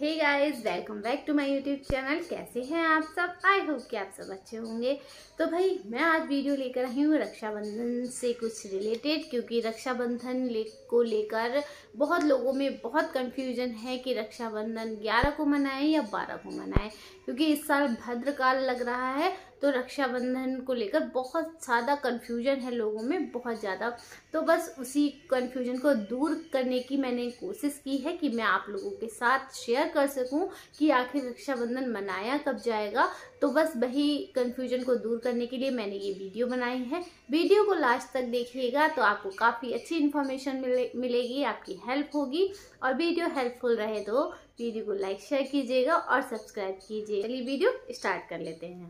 hey guys welcome back to my YouTube channel कैसे हैं आप सब आई होप कि आप सब अच्छे होंगे तो भाई मैं आज वीडियो लेकर आई हूँ रक्षाबंधन से कुछ रिलेटेड क्योंकि रक्षाबंधन ले को लेकर बहुत लोगों में बहुत कंफ्यूजन है कि रक्षाबंधन 11 को मनाएं या 12 को मनाएं क्योंकि इस साल भद्रकाल लग रहा है तो रक्षाबंधन को लेकर बहुत ज़्यादा कन्फ्यूजन है लोगों में बहुत ज़्यादा तो बस उसी कन्फ्यूजन को दूर करने की मैंने कोशिश की है कि मैं आप लोगों के साथ शेयर कर सकूं कि आखिर रक्षाबंधन मनाया कब जाएगा तो बस वही कन्फ्यूजन को दूर करने के लिए मैंने ये वीडियो बनाई है वीडियो को लास्ट तक देखिएगा तो आपको काफ़ी अच्छी इन्फॉर्मेशन मिले, मिलेगी आपकी हेल्प होगी और वीडियो हेल्पफुल रहे तो वीडियो को लाइक शेयर कीजिएगा और सब्सक्राइब कीजिए चलिए वीडियो स्टार्ट कर लेते हैं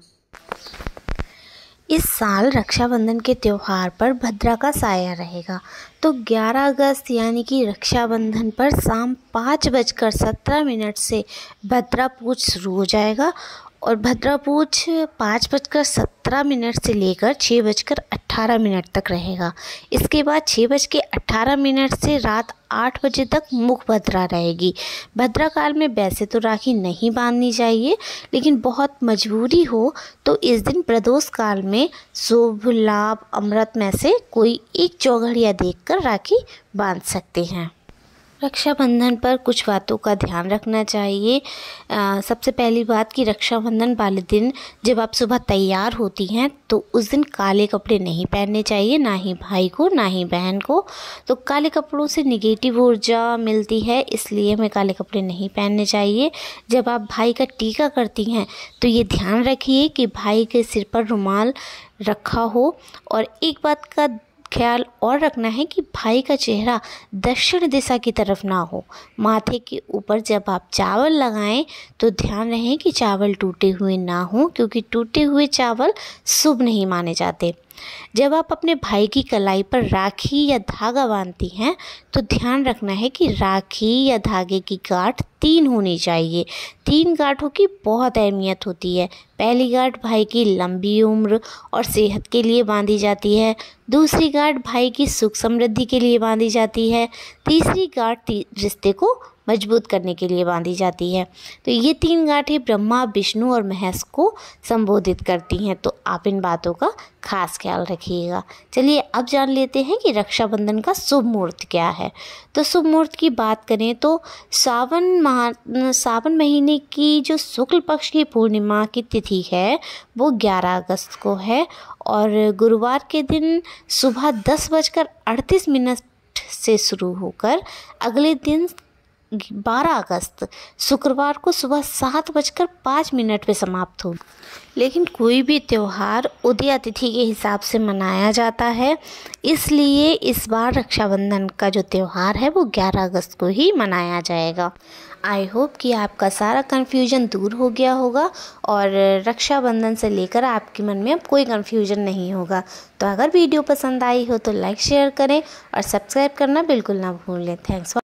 इस साल रक्षाबंधन के त्यौहार पर भद्रा का साया रहेगा तो 11 अगस्त यानी कि रक्षाबंधन पर शाम पाँच बजकर सत्रह मिनट से भद्रा पूज शुरू हो जाएगा और भद्रा पूज पाँच बजकर सत्रह मिनट से लेकर छः बजकर अट्ठारह मिनट तक रहेगा इसके बाद छः बज के 18 मिनट से रात आठ बजे तक मुख भद्रा रहेगी भद्रा काल में वैसे तो राखी नहीं बांधनी चाहिए लेकिन बहुत मजबूरी हो तो इस दिन प्रदोष काल में शुभ लाभ अमृत में से कोई एक चौघड़िया देखकर राखी बांध सकते हैं रक्षाबंधन पर कुछ बातों का ध्यान रखना चाहिए सबसे पहली बात कि रक्षाबंधन वाले दिन जब आप सुबह तैयार होती हैं तो उस दिन काले कपड़े नहीं पहनने चाहिए ना ही भाई को ना ही बहन को तो काले कपड़ों से निगेटिव ऊर्जा मिलती है इसलिए हमें काले कपड़े नहीं पहनने चाहिए जब आप भाई का टीका करती हैं तो ये ध्यान रखिए कि भाई के सिर पर रुमाल रखा हो और एक बात का ख्याल और रखना है कि भाई का चेहरा दक्षिण दिशा की तरफ ना हो माथे के ऊपर जब आप चावल लगाएं तो ध्यान रहे कि चावल टूटे हुए ना हों क्योंकि टूटे हुए चावल शुभ नहीं माने जाते जब आप अपने भाई की कलाई पर राखी या धागा बांधती हैं तो ध्यान रखना है कि राखी या धागे की गांठ तीन होनी चाहिए तीन गांठों की बहुत अहमियत होती है पहली गांठ भाई की लंबी उम्र और सेहत के लिए बांधी जाती है दूसरी गांठ भाई की सुख समृद्धि के लिए बांधी जाती है तीसरी गांठ रिश्ते को मजबूत करने के लिए बांधी जाती है तो ये तीन गांठें ब्रह्मा विष्णु और महेश को संबोधित करती हैं तो आप इन बातों का खास ख्याल रखिएगा चलिए अब जान लेते हैं कि रक्षाबंधन का शुभ मुहूर्त क्या है तो शुभ मुहूर्त की बात करें तो सावन माह सावन महीने की जो शुक्ल पक्ष की पूर्णिमा की तिथि है वो 11 अगस्त को है और गुरुवार के दिन सुबह दस बजकर अड़तीस मिनट से शुरू होकर अगले दिन बारह अगस्त शुक्रवार को सुबह सात बजकर पाँच मिनट पर समाप्त हो लेकिन कोई भी त्यौहार उदय अतिथि के हिसाब से मनाया जाता है इसलिए इस बार रक्षाबंधन का जो त्यौहार है वो ग्यारह अगस्त को ही मनाया जाएगा आई होप कि आपका सारा कन्फ्यूजन दूर हो गया होगा और रक्षाबंधन से लेकर आपके मन में अब कोई कन्फ्यूजन नहीं होगा तो अगर वीडियो पसंद आई हो तो लाइक शेयर करें और सब्सक्राइब करना बिल्कुल ना भूलें थैंक्स